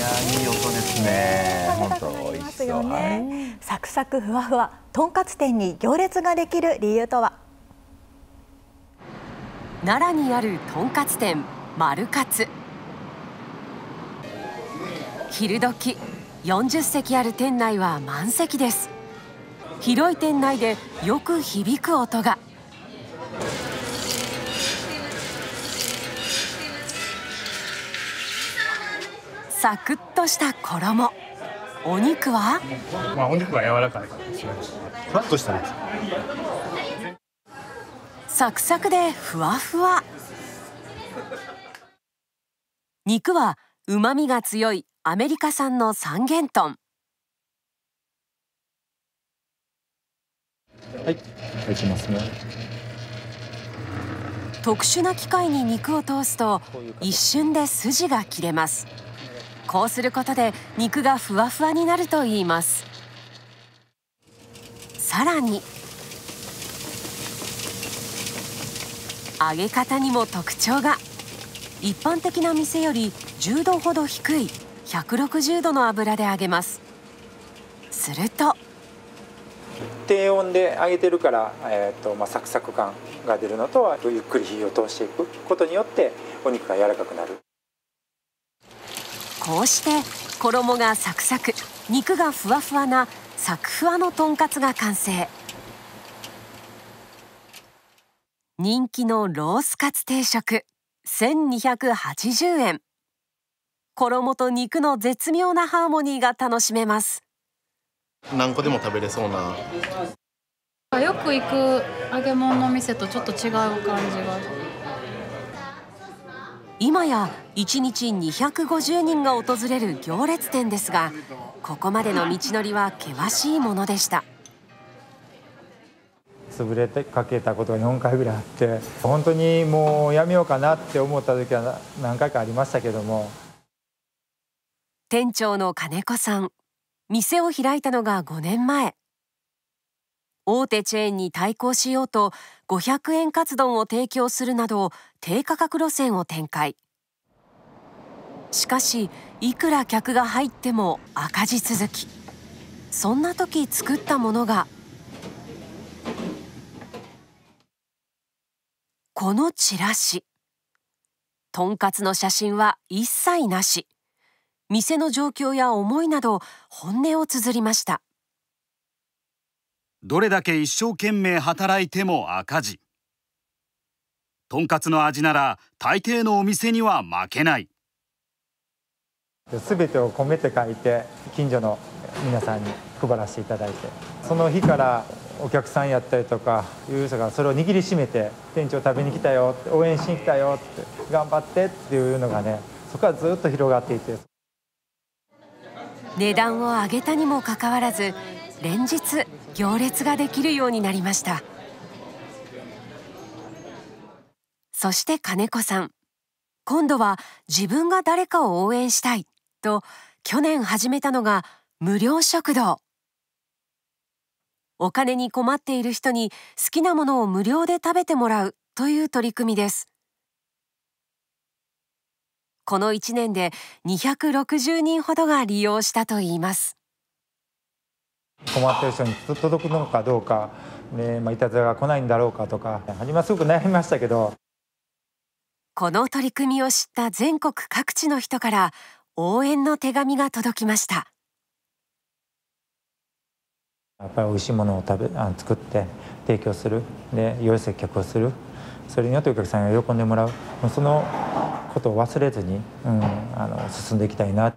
いい音ですね。本当美味しそう。サクサクふわふわとんかつ店に行列ができる理由とは。奈良にあるとんかつ店丸かつ。昼時40席ある店内は満席です。広い店内でよく響く音が。サクッとした衣お肉は、まあ、お肉は柔らかいふわっとしたやサクサクでふわふわ肉は旨味が強いアメリカ産の三元豚はい、いきますね特殊な機械に肉を通すと一瞬で筋が切れますこうすることで肉がふわふわになるといいますさらに揚げ方にも特徴が一般的な店より10度ほど低い160度の油で揚げますすると低温で揚げてるから、えーとまあ、サクサク感が出るのとはゆっくり火を通していくことによってお肉が柔らかくなる。こうして衣がサクサク肉がふわふわなサクふわのとんかつが完成人気のロースカツ定食1280円衣と肉の絶妙なハーモニーが楽しめます何個でも食べれそうなよく行く揚げ物の店とちょっと違う感じが今や1日250人が訪れる行列店ですがここまでの道のりは険しいものでした潰れてかけたことが4回ぐらいあって本当にもうやめようかなって思った時は何回かありましたけども店長の金子さん店を開いたのが5年前大手チェーンに対抗しようと500円カツ丼を提供するなど低価格路線を展開しかしいくら客が入っても赤字続きそんな時作ったものがこのチラシとんかつの写真は一切なし店の状況や思いなど本音を綴りましたどれだけ一生懸命働いても赤字とんかつの味なら大抵のお店には負けないすべてを米って書いて近所の皆さんに配らせていただいてその日からお客さんやったりとかいう人がそれを握りしめて店長食べに来たよ応援しに来たよって頑張ってっていうのがねそこはずっと広がっていて値段を上げたにもかかわらず連日行列ができるようになりましたそして金子さん今度は自分が誰かを応援したいと去年始めたのが無料食堂お金に困っている人に好きなものを無料で食べてもらうという取り組みですこの1年で260人ほどが利用したといいます困ってる人に届くのかどうか、ねまあ、いたずらが来ないんだろうかとか初めはすごく悩みましたけどこの取り組みを知った全国各地の人から応援の手紙が届きましたやっぱり美味しいものを食べあ作って提供するで良い接客をするそれによってお客さんが喜んでもらうそのことを忘れずに、うん、あの進んでいきたいな。